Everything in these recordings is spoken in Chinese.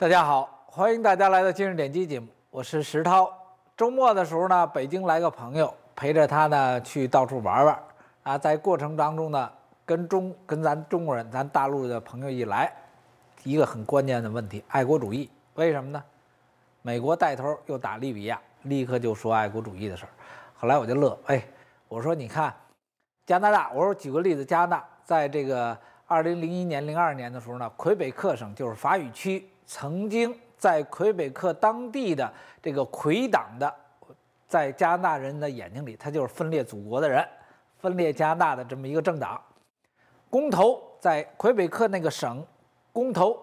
大家好，欢迎大家来到今日点击节目，我是石涛。周末的时候呢，北京来个朋友，陪着他呢去到处玩玩啊。在过程当中呢，跟中跟咱中国人、咱大陆的朋友一来，一个很关键的问题，爱国主义。为什么呢？美国带头又打利比亚，立刻就说爱国主义的事儿。后来我就乐，哎，我说你看加拿大，我说举个例子，加拿大在这个二零零一年、零二年的时候呢，魁北克省就是法语区。曾经在魁北克当地的这个魁党的，在加拿大人的眼睛里，他就是分裂祖国的人，分裂加拿大的这么一个政党。公投在魁北克那个省，公投，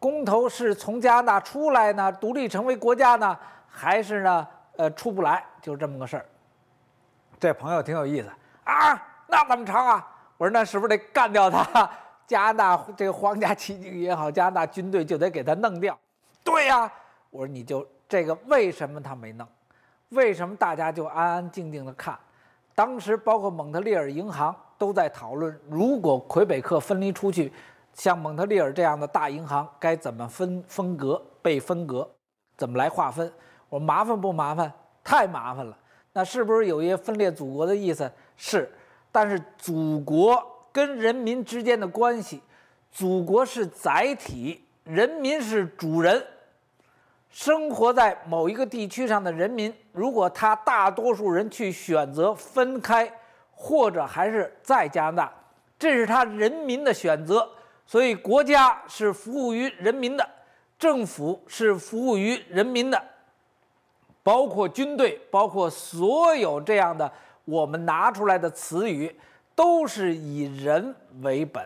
公投是从加拿大出来呢，独立成为国家呢，还是呢，呃，出不来，就这么个事儿。这朋友挺有意思啊，那怎么成啊？我说那是不是得干掉他？加拿大这个皇家骑警也好，加拿大军队就得给他弄掉。对呀，我说你就这个为什么他没弄？为什么大家就安安静静的看？当时包括蒙特利尔银行都在讨论，如果魁北克分离出去，像蒙特利尔这样的大银行该怎么分分隔？被分隔怎么来划分？我麻烦不麻烦？太麻烦了。那是不是有一些分裂祖国的意思？是，但是祖国。跟人民之间的关系，祖国是载体，人民是主人。生活在某一个地区上的人民，如果他大多数人去选择分开，或者还是在加拿大，这是他人民的选择。所以，国家是服务于人民的，政府是服务于人民的，包括军队，包括所有这样的我们拿出来的词语。都是以人为本，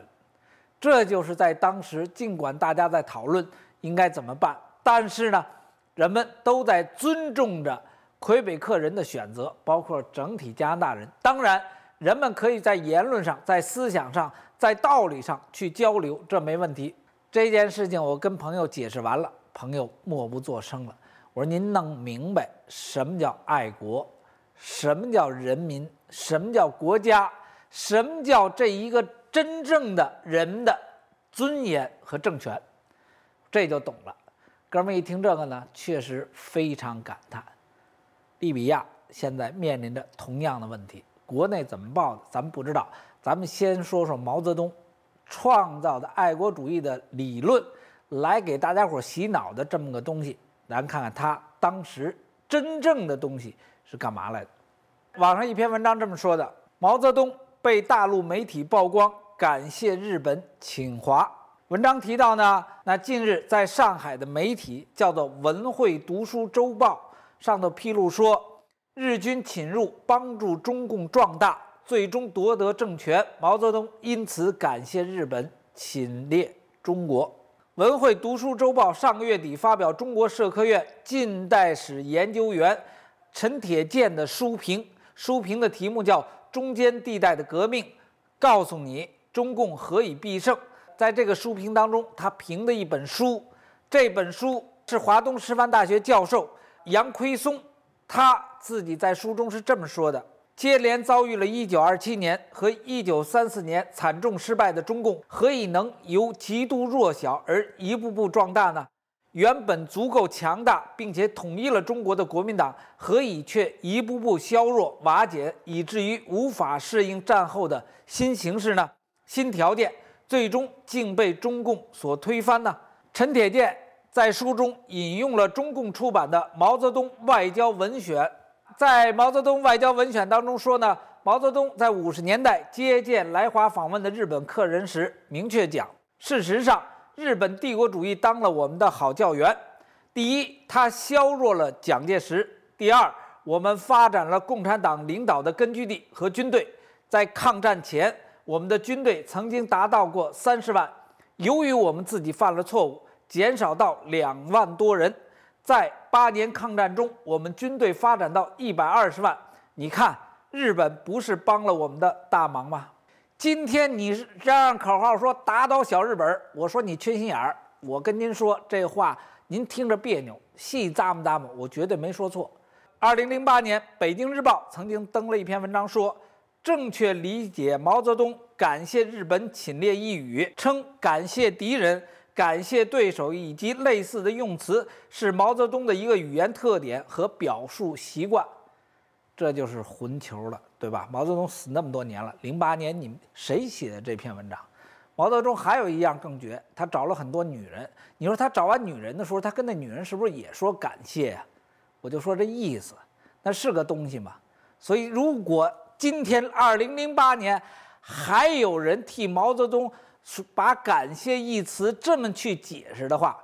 这就是在当时。尽管大家在讨论应该怎么办，但是呢，人们都在尊重着魁北克人的选择，包括整体加拿大人。当然，人们可以在言论上、在思想上、在道理上去交流，这没问题。这件事情我跟朋友解释完了，朋友默不作声了。我说：“您能明白什么叫爱国，什么叫人民，什么叫国家？”什么叫这一个真正的人的尊严和政权，这就懂了。哥们一听这个呢，确实非常感叹。利比亚现在面临着同样的问题，国内怎么报的咱们不知道。咱们先说说毛泽东创造的爱国主义的理论，来给大家伙洗脑的这么个东西。咱看看他当时真正的东西是干嘛来的。网上一篇文章这么说的：毛泽东。被大陆媒体曝光，感谢日本侵华。文章提到呢，那近日在上海的媒体叫做《文汇读书周报》上头披露说，日军侵入帮助中共壮大，最终夺得政权。毛泽东因此感谢日本侵略中国。《文汇读书周报》上个月底发表中国社科院近代史研究员陈铁建的书评，书评的题目叫。中间地带的革命，告诉你中共何以必胜。在这个书评当中，他评的一本书，这本书是华东师范大学教授杨奎松，他自己在书中是这么说的：接连遭遇了1927年和1934年惨重失败的中共，何以能由极度弱小而一步步壮大呢？原本足够强大，并且统一了中国的国民党，何以却一步步削弱瓦解，以至于无法适应战后的新形势呢？新条件最终竟被中共所推翻呢？陈铁建在书中引用了中共出版的《毛泽东外交文选》，在《毛泽东外交文选》当中说呢，毛泽东在五十年代接见来华访问的日本客人时，明确讲，事实上。日本帝国主义当了我们的好教员，第一，他削弱了蒋介石；第二，我们发展了共产党领导的根据地和军队。在抗战前，我们的军队曾经达到过三十万，由于我们自己犯了错误，减少到两万多人。在八年抗战中，我们军队发展到一百二十万。你看，日本不是帮了我们的大忙吗？今天你是这样口号说打倒小日本儿，我说你缺心眼儿。我跟您说这话，您听着别扭，戏扎么扎么，我绝对没说错。二零零八年，《北京日报》曾经登了一篇文章，说正确理解毛泽东感谢日本侵略一语，称感谢敌人、感谢对手以及类似的用词是毛泽东的一个语言特点和表述习惯，这就是混球了。对吧？毛泽东死那么多年了，零八年你们谁写的这篇文章？毛泽东还有一样更绝，他找了很多女人。你说他找完女人的时候，他跟那女人是不是也说感谢呀？我就说这意思，那是个东西嘛。所以，如果今天二零零八年还有人替毛泽东把“感谢”一词这么去解释的话，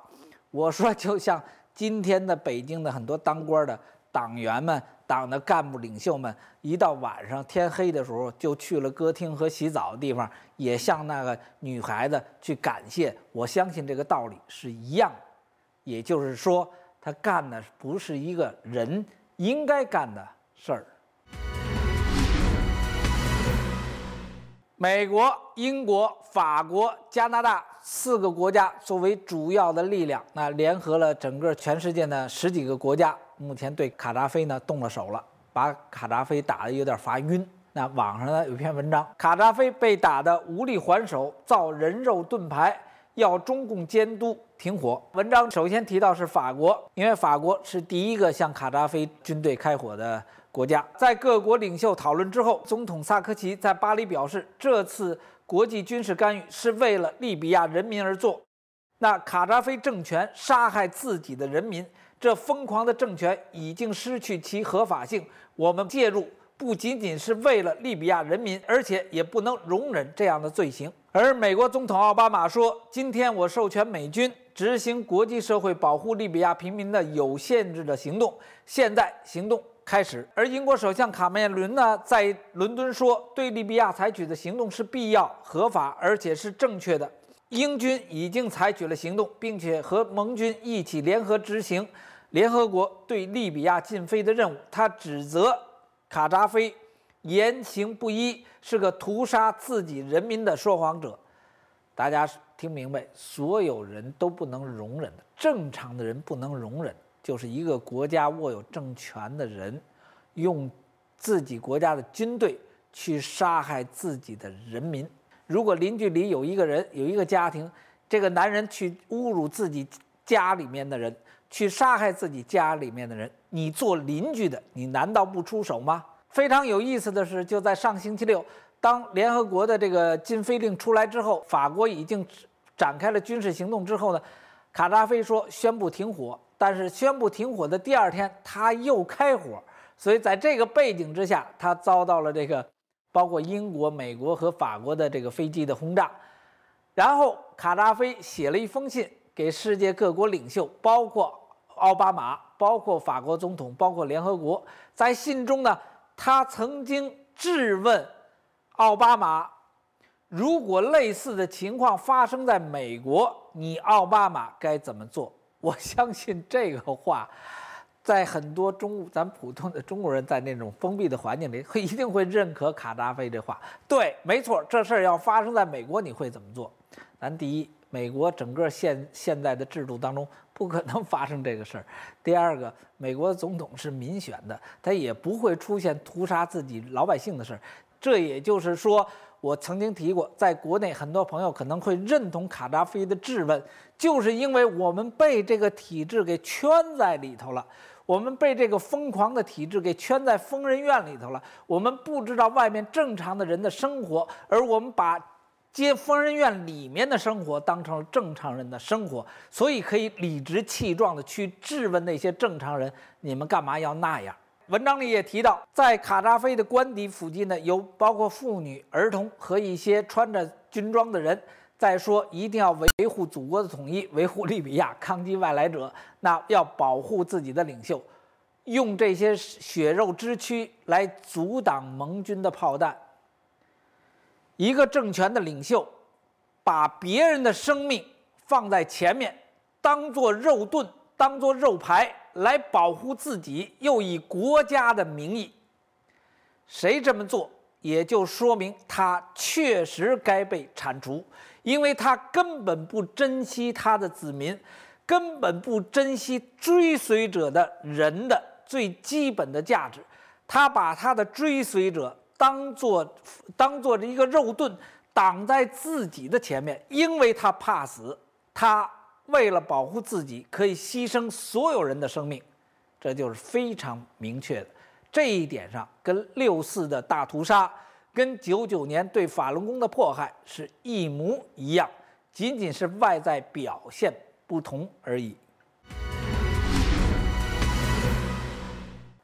我说就像今天的北京的很多当官的党员们。党的干部领袖们一到晚上天黑的时候，就去了歌厅和洗澡的地方，也向那个女孩子去感谢。我相信这个道理是一样，也就是说，他干的不是一个人应该干的事儿。美国、英国、法国、加拿大四个国家作为主要的力量，那联合了整个全世界的十几个国家，目前对卡扎菲呢动了手了，把卡扎菲打得有点发晕。那网上呢有篇文章，卡扎菲被打得无力还手，造人肉盾牌，要中共监督停火。文章首先提到是法国，因为法国是第一个向卡扎菲军队开火的。国家在各国领袖讨论之后，总统萨科齐在巴黎表示，这次国际军事干预是为了利比亚人民而做。那卡扎菲政权杀害自己的人民，这疯狂的政权已经失去其合法性。我们介入不仅仅是为了利比亚人民，而且也不能容忍这样的罪行。而美国总统奥巴马说：“今天我授权美军执行国际社会保护利比亚平民的有限制的行动。现在行动。”开始，而英国首相卡梅伦呢，在伦敦说，对利比亚采取的行动是必要、合法，而且是正确的。英军已经采取了行动，并且和盟军一起联合执行联合国对利比亚禁飞的任务。他指责卡扎菲言行不一，是个屠杀自己人民的说谎者。大家听明白，所有人都不能容忍的，正常的人不能容忍。就是一个国家握有政权的人，用自己国家的军队去杀害自己的人民。如果邻居里有一个人、有一个家庭，这个男人去侮辱自己家里面的人，去杀害自己家里面的人，你做邻居的，你难道不出手吗？非常有意思的是，就在上星期六，当联合国的这个禁飞令出来之后，法国已经展开了军事行动之后呢，卡扎菲说宣布停火。但是宣布停火的第二天，他又开火，所以在这个背景之下，他遭到了这个包括英国、美国和法国的这个飞机的轰炸。然后卡扎菲写了一封信给世界各国领袖，包括奥巴马、包括法国总统、包括联合国。在信中呢，他曾经质问奥巴马：如果类似的情况发生在美国，你奥巴马该怎么做？我相信这个话，在很多中咱普通的中国人在那种封闭的环境里，一定会认可卡扎菲这话。对，没错，这事儿要发生在美国，你会怎么做？咱第一，美国整个现现在的制度当中不可能发生这个事儿；第二个，美国总统是民选的，他也不会出现屠杀自己老百姓的事儿。这也就是说。我曾经提过，在国内，很多朋友可能会认同卡扎菲的质问，就是因为我们被这个体制给圈在里头了，我们被这个疯狂的体制给圈在疯人院里头了，我们不知道外面正常的人的生活，而我们把接疯人院里面的生活当成了正常人的生活，所以可以理直气壮地去质问那些正常人：你们干嘛要那样？文章里也提到，在卡扎菲的官邸附近呢，有包括妇女、儿童和一些穿着军装的人在说：“一定要维护祖国的统一，维护利比亚，抗击外来者。那要保护自己的领袖，用这些血肉之躯来阻挡盟军的炮弹。”一个政权的领袖，把别人的生命放在前面，当做肉盾，当做肉排。来保护自己，又以国家的名义，谁这么做，也就说明他确实该被铲除，因为他根本不珍惜他的子民，根本不珍惜追随者的人的最基本的价值，他把他的追随者当做当做一个肉盾，挡在自己的前面，因为他怕死，他。为了保护自己，可以牺牲所有人的生命，这就是非常明确的。这一点上，跟六四的大屠杀，跟九九年对法轮功的迫害是一模一样，仅仅是外在表现不同而已。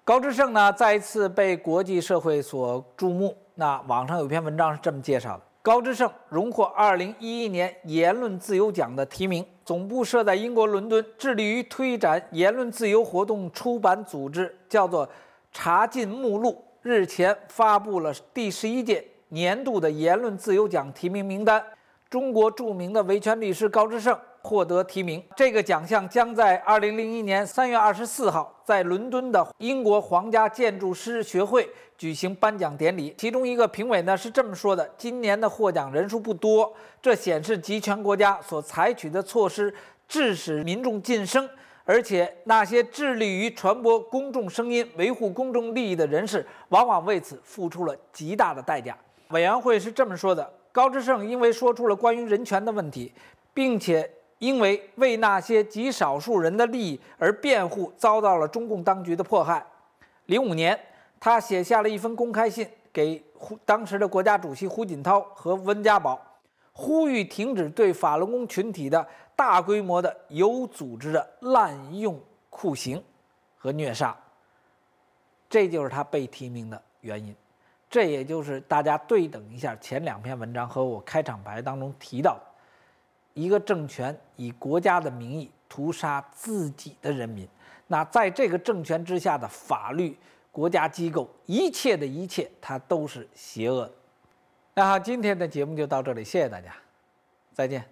高志胜呢，再一次被国际社会所注目。那网上有篇文章是这么介绍的：高志胜荣获二零一一年言论自由奖的提名。总部设在英国伦敦，致力于推展言论自由活动。出版组织叫做查禁目录，日前发布了第十一届年度的言论自由奖提名名单。中国著名的维权律师高志胜。获得提名，这个奖项将在二零零一年三月二十四号在伦敦的英国皇家建筑师学会举行颁奖典礼。其中一个评委呢是这么说的：“今年的获奖人数不多，这显示集权国家所采取的措施致使民众晋升，而且那些致力于传播公众声音、维护公众利益的人士，往往为此付出了极大的代价。”委员会是这么说的：“高志胜因为说出了关于人权的问题，并且。”因为为那些极少数人的利益而辩护，遭到了中共当局的迫害。零五年，他写下了一封公开信给胡当时的国家主席胡锦涛和温家宝，呼吁停止对法轮功群体的大规模的有组织的滥用酷刑和虐杀。这就是他被提名的原因，这也就是大家对等一下前两篇文章和我开场白当中提到的。一个政权以国家的名义屠杀自己的人民，那在这个政权之下的法律、国家机构，一切的一切，它都是邪恶。那好，今天的节目就到这里，谢谢大家，再见。